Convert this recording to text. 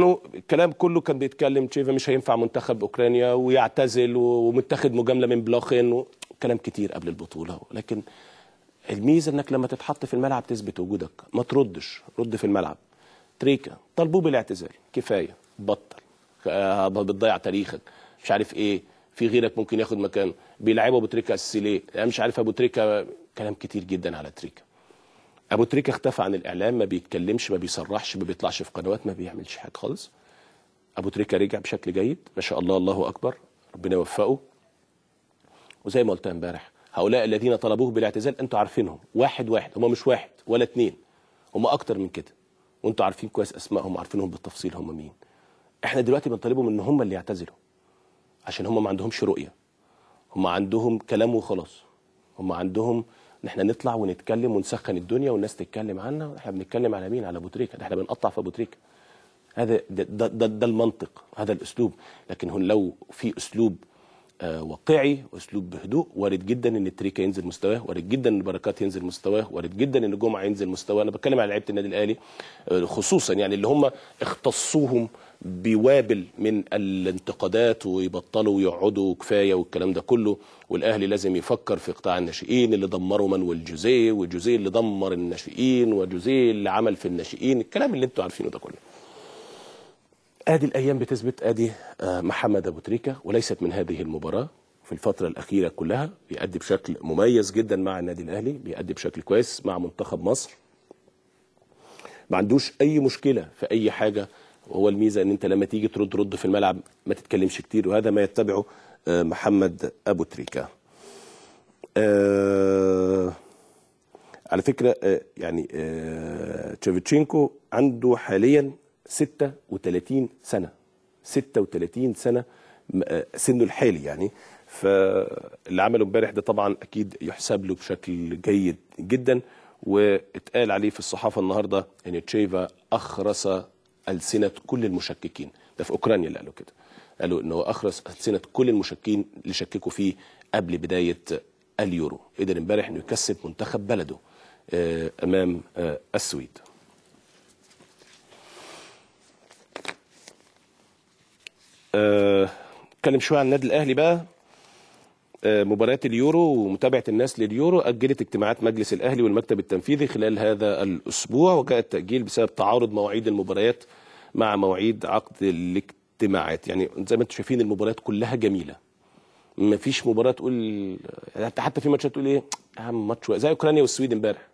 الكلام كله كان بيتكلم تشيفا مش هينفع منتخب اوكرانيا ويعتزل ومتاخد مجامله من بلاخن وكلام كتير قبل البطوله لكن الميزه انك لما تتحط في الملعب تثبت وجودك ما تردش رد في الملعب تريكا طالبوه بالاعتزال كفايه بطل آه، بتضيع تاريخك مش عارف ايه في غيرك ممكن ياخد مكانه بيلعبوا ابو تريكا السيلي ليه مش عارف ابو تريكا كلام كتير جدا على تريكا ابو تريكه اختفى عن الاعلام ما بيتكلمش ما بيصرحش ما بيطلعش في قنوات ما بيعملش حاجه خالص ابو تريكه رجع بشكل جيد ما شاء الله الله اكبر ربنا يوفقه وزي ما قلت امبارح هؤلاء الذين طلبوه بالاعتزال انتوا عارفينهم واحد واحد هم مش واحد ولا اتنين هم اكتر من كده وانتوا عارفين كويس اسمائهم عارفينهم بالتفصيل هم مين احنا دلوقتي بنطالبهم ان هم اللي يعتزلوا عشان هم ما عندهمش رؤيه هم عندهم كلام وخلاص هم عندهم ان احنا نطلع ونتكلم ونسخن الدنيا والناس تتكلم عنا احنا بنتكلم على مين على ابو تريكه احنا بنقطع في بوتريكا هذا ده, ده, ده, ده المنطق هذا الاسلوب لكن هن لو في اسلوب آه، واقعي واسلوب بهدوء وارد جدا ان التريكا ينزل مستواه وارد جدا ان بركات ينزل مستواه وارد جدا ان جمعه ينزل مستواه انا بتكلم على لعيبه النادي الاهلي آه، خصوصا يعني اللي هم اختصوهم بوابل من الانتقادات ويبطلوا ويقعدوا كفايه والكلام ده كله والاهلي لازم يفكر في قطاع الناشئين اللي دمروا مانويل جوزيه وجوزيه اللي دمر الناشئين وجوزيه اللي عمل في الناشئين الكلام اللي انتم عارفينه ده كله ادي الايام بتثبت ادي آه، محمد ابو تريكه وليست من هذه المباراه في الفتره الاخيره كلها بيأدي بشكل مميز جدا مع النادي الاهلي بيأدي بشكل كويس مع منتخب مصر ما عندوش اي مشكله في اي حاجه وهو الميزه ان انت لما تيجي ترد رد في الملعب ما تتكلمش كتير وهذا ما يتبعه آه، محمد ابو تريكه آه، على فكره يعني أه تشيفتشينكو عنده حاليا 36 سنة 36 سنة آه، سنه الحالي يعني فاللي عمله امبارح ده طبعا اكيد يحسب له بشكل جيد جدا واتقال عليه في الصحافه النهارده ان تشيفا اخرس السنه كل المشككين ده في اوكرانيا اللي قالوا كده قالوا ان هو اخرس السنه كل المشككين اللي شككوا فيه قبل بدايه اليورو قدر امبارح انه يكسب منتخب بلده آه، امام آه، السويد آه، اتكلم شويه عن النادي الاهلي بقى آه، مباريات اليورو ومتابعه الناس لليورو اجلت اجتماعات مجلس الاهلي والمكتب التنفيذي خلال هذا الاسبوع وجاء التاجيل بسبب تعارض مواعيد المباريات مع مواعيد عقد الاجتماعات يعني زي ما انتم شايفين المباريات كلها جميله مفيش مباراه تقول حتى في ماتشات تقول ايه اهم ماتش زي اوكرانيا والسويد امبارح